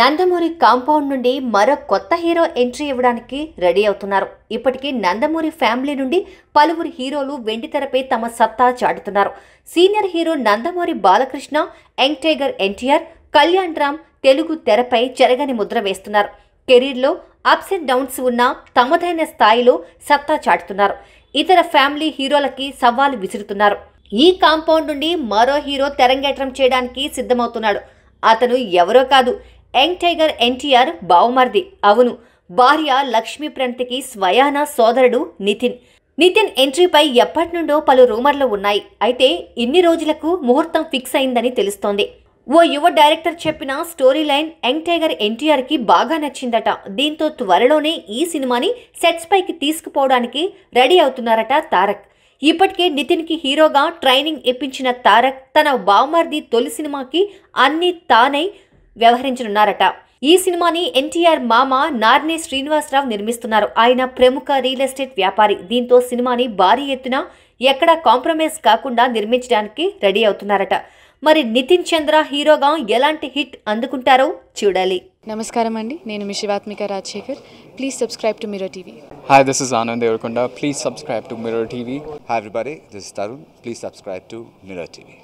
Nandamuri compound నుండి మరో కొత్త హీరో ఎంట్రీ ఇవ్వడానికి రెడీ అవుతున్నారు ఇప్పటికీ నందమూరి ఫ్యామిలీ నుండి పలువురు హీరోలు వెండితెరపై తమ సత్తా చాటుతున్నారు senior hero Nandamuri Balakrishna young tiger NTR Kalyan Ram Telugu తెరపై చెరగని ముద్ర వేస్తున్నారు కెరీర్లో అప్స్ అండ్ డౌన్స్ ఉన్న తమదైన స్థాయిలో సత్తా చాటుతున్నారు ఇతర ఫ్యామిలీ హీరోలకి సవాలు విసురుతున్నారు ఈ కాంపౌండ్ నుండి మరో హీరో తెరంగేట్రం చేయడానికి సిద్ధమవుతున్నాడు అతను ఎవరో కాదు యంగ్ టైగర్ ఎన్టీఆర్ బావుమర్ది అవును భార్య లక్ష్మీ ప్రణతికి స్వయాన సోదరుడు నితిన్ నితిన్ ఎంట్రీపై ఎప్పటి నుండో పలు రూమర్లు ఉన్నాయి అయితే ఇన్ని రోజులకు ముహూర్తం ఫిక్స్ అయిందని తెలుస్తోంది ఓ యువ డైరెక్టర్ చెప్పిన స్టోరీ లైన్ యంగ్ టైగర్ ఎన్టీఆర్కి బాగా నచ్చిందట దీంతో త్వరలోనే ఈ సినిమాని సెట్స్ పైకి తీసుకుపోవడానికి రెడీ అవుతున్నారట తారక్ ఇప్పటికే నితిన్కి హీరోగా ట్రైనింగ్ ఇప్పించిన తారక్ తన బావమర్ది తొలి సినిమాకి అన్ని తానై వ్యవహరించనున్నారట ఈ సినిమాని ఎన్టీఆర్ మామ నార్నే శ్రీనివాసరావు నిర్మిస్తున్నారు ఆయన ప్రముఖ రియల్ ఎస్టేట్ వ్యాపారి దీంతో సినిమాని భారీ ఎత్తున ఎక్కడా కాంప్రమైజ్ కాకుండా నిర్మించడానికి రెడీ అవుతున్నారట మరి నితిన్ చంద్ర హీరోగా ఎలాంటి హిట్ అందుకుంటారో చూడాలి నమస్కారం అండి నేను మిషివాత్మిక Rajasekhar please subscribe to Mirror TV hi this is Anand Deverakonda please subscribe to Mirror TV hi everybody this is Tarun please subscribe to Mirror TV